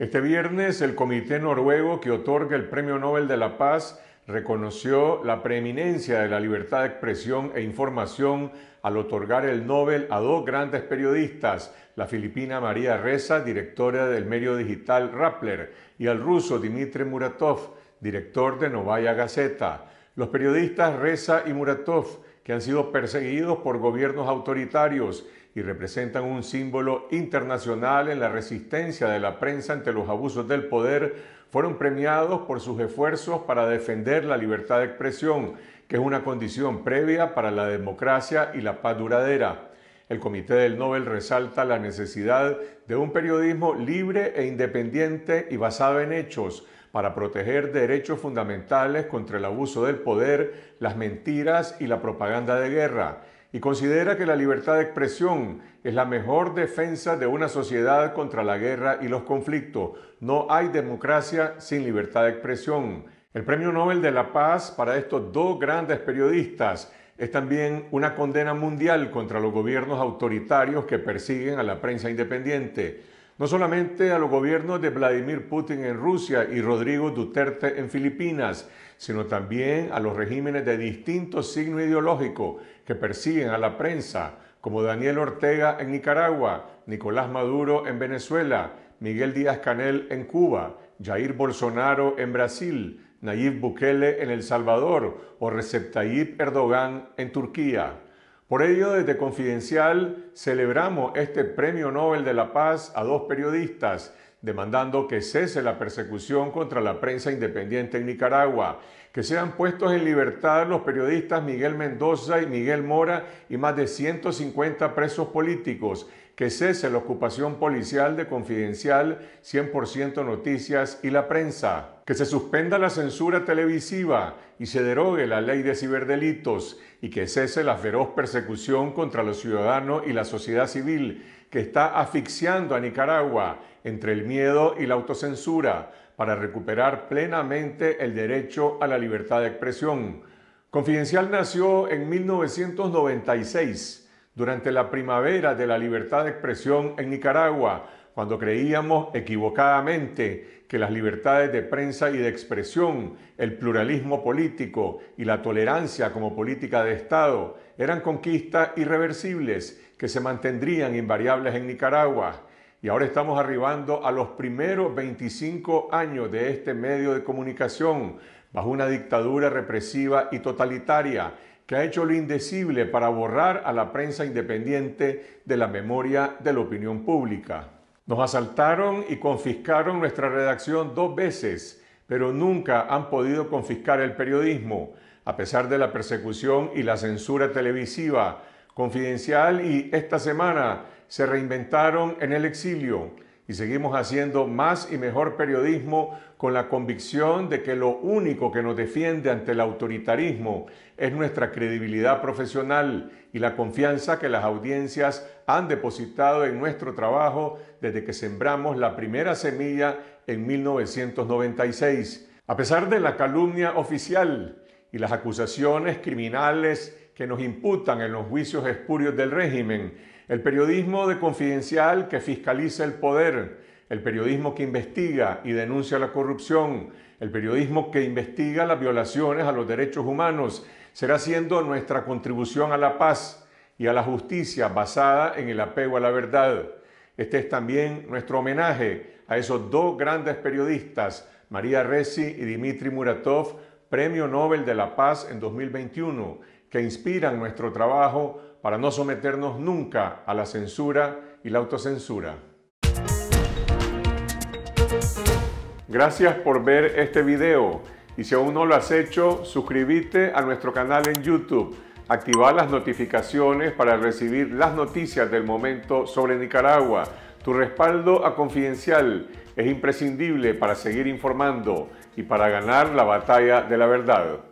Este viernes el comité noruego que otorga el Premio Nobel de la Paz reconoció la preeminencia de la libertad de expresión e información al otorgar el Nobel a dos grandes periodistas, la filipina María Reza, directora del medio digital Rappler, y al ruso Dmitry Muratov, director de Novaya Gazeta. Los periodistas Reza y Muratov que han sido perseguidos por gobiernos autoritarios y representan un símbolo internacional en la resistencia de la prensa ante los abusos del poder, fueron premiados por sus esfuerzos para defender la libertad de expresión, que es una condición previa para la democracia y la paz duradera el Comité del Nobel resalta la necesidad de un periodismo libre e independiente y basado en hechos para proteger derechos fundamentales contra el abuso del poder, las mentiras y la propaganda de guerra, y considera que la libertad de expresión es la mejor defensa de una sociedad contra la guerra y los conflictos. No hay democracia sin libertad de expresión. El Premio Nobel de la Paz para estos dos grandes periodistas es también una condena mundial contra los gobiernos autoritarios que persiguen a la prensa independiente, no solamente a los gobiernos de Vladimir Putin en Rusia y Rodrigo Duterte en Filipinas, sino también a los regímenes de distinto signo ideológico que persiguen a la prensa, como Daniel Ortega en Nicaragua, Nicolás Maduro en Venezuela, Miguel Díaz Canel en Cuba, Jair Bolsonaro en Brasil, Nayib Bukele en El Salvador o Recep Tayyip Erdogan en Turquía. Por ello, desde Confidencial celebramos este Premio Nobel de la Paz a dos periodistas, demandando que cese la persecución contra la prensa independiente en Nicaragua, que sean puestos en libertad los periodistas Miguel Mendoza y Miguel Mora y más de 150 presos políticos, que cese la ocupación policial de Confidencial, 100% Noticias y la prensa, que se suspenda la censura televisiva y se derogue la ley de ciberdelitos y que cese la feroz persecución contra los ciudadanos y la sociedad civil que está asfixiando a Nicaragua entre el miedo y la autocensura para recuperar plenamente el derecho a la libertad de expresión. Confidencial nació en 1996 durante la primavera de la libertad de expresión en Nicaragua, cuando creíamos equivocadamente que las libertades de prensa y de expresión, el pluralismo político y la tolerancia como política de Estado eran conquistas irreversibles que se mantendrían invariables en Nicaragua. Y ahora estamos arribando a los primeros 25 años de este medio de comunicación bajo una dictadura represiva y totalitaria que ha hecho lo indecible para borrar a la prensa independiente de la memoria de la opinión pública. Nos asaltaron y confiscaron nuestra redacción dos veces, pero nunca han podido confiscar el periodismo, a pesar de la persecución y la censura televisiva. Confidencial y esta semana se reinventaron en el exilio y seguimos haciendo más y mejor periodismo con la convicción de que lo único que nos defiende ante el autoritarismo es nuestra credibilidad profesional y la confianza que las audiencias han depositado en nuestro trabajo desde que sembramos la primera semilla en 1996. A pesar de la calumnia oficial y las acusaciones criminales que nos imputan en los juicios espurios del régimen, el periodismo de confidencial que fiscaliza el poder, el periodismo que investiga y denuncia la corrupción, el periodismo que investiga las violaciones a los derechos humanos, será siendo nuestra contribución a la paz y a la justicia basada en el apego a la verdad. Este es también nuestro homenaje a esos dos grandes periodistas, María Resi y Dmitry Muratov, Premio Nobel de la Paz en 2021, que inspiran nuestro trabajo para no someternos nunca a la censura y la autocensura. Gracias por ver este video y si aún no lo has hecho, suscríbete a nuestro canal en YouTube, activa las notificaciones para recibir las noticias del momento sobre Nicaragua. Tu respaldo a Confidencial es imprescindible para seguir informando y para ganar la batalla de la verdad.